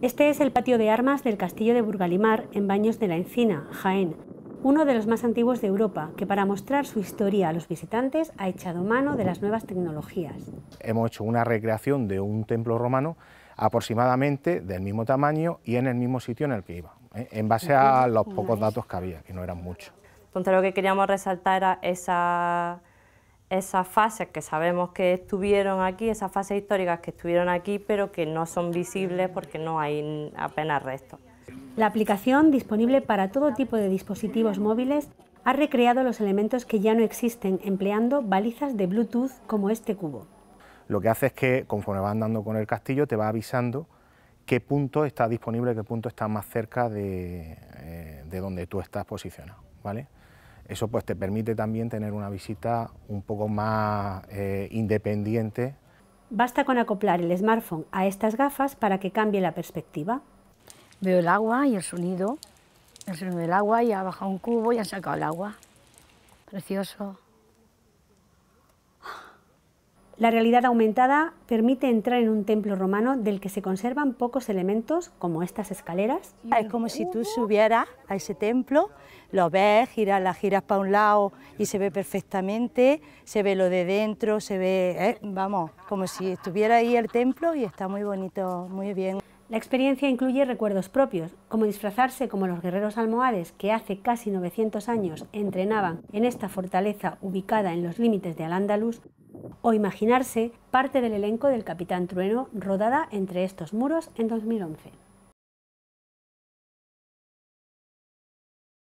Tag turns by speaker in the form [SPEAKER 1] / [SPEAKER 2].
[SPEAKER 1] Este es el patio de armas del castillo de Burgalimar en Baños de la Encina, Jaén, uno de los más antiguos de Europa, que para mostrar su historia a los visitantes ha echado mano de las nuevas tecnologías.
[SPEAKER 2] Hemos hecho una recreación de un templo romano aproximadamente del mismo tamaño y en el mismo sitio en el que iba, ¿eh? en base a los pocos datos que había, que no eran muchos.
[SPEAKER 3] Entonces lo que queríamos resaltar era esa esas fases que sabemos que estuvieron aquí, esas fases históricas que estuvieron aquí, pero que no son visibles porque no hay apenas restos.
[SPEAKER 1] La aplicación, disponible para todo tipo de dispositivos móviles, ha recreado los elementos que ya no existen empleando balizas de Bluetooth como este cubo.
[SPEAKER 2] Lo que hace es que conforme vas andando con el castillo te va avisando qué punto está disponible, qué punto está más cerca de, eh, de donde tú estás posicionado. ¿vale? Eso pues te permite también tener una visita un poco más eh, independiente.
[SPEAKER 1] Basta con acoplar el smartphone a estas gafas para que cambie la perspectiva. Veo el agua y el sonido, el sonido del agua y ha bajado un cubo y ha sacado el agua. Precioso. La realidad aumentada permite entrar en un templo romano del que se conservan
[SPEAKER 4] pocos elementos, como estas escaleras. Es como si tú subieras a ese templo, lo ves, giras, la giras para un lado y se ve perfectamente, se ve lo de dentro, se ve, eh, vamos, como si estuviera ahí el templo y está muy bonito, muy bien. La experiencia incluye recuerdos propios, como disfrazarse como los guerreros almohades que hace
[SPEAKER 1] casi 900 años entrenaban en esta fortaleza ubicada en los límites de Al-Ándalus, o imaginarse parte del elenco del Capitán Trueno rodada entre estos muros en 2011.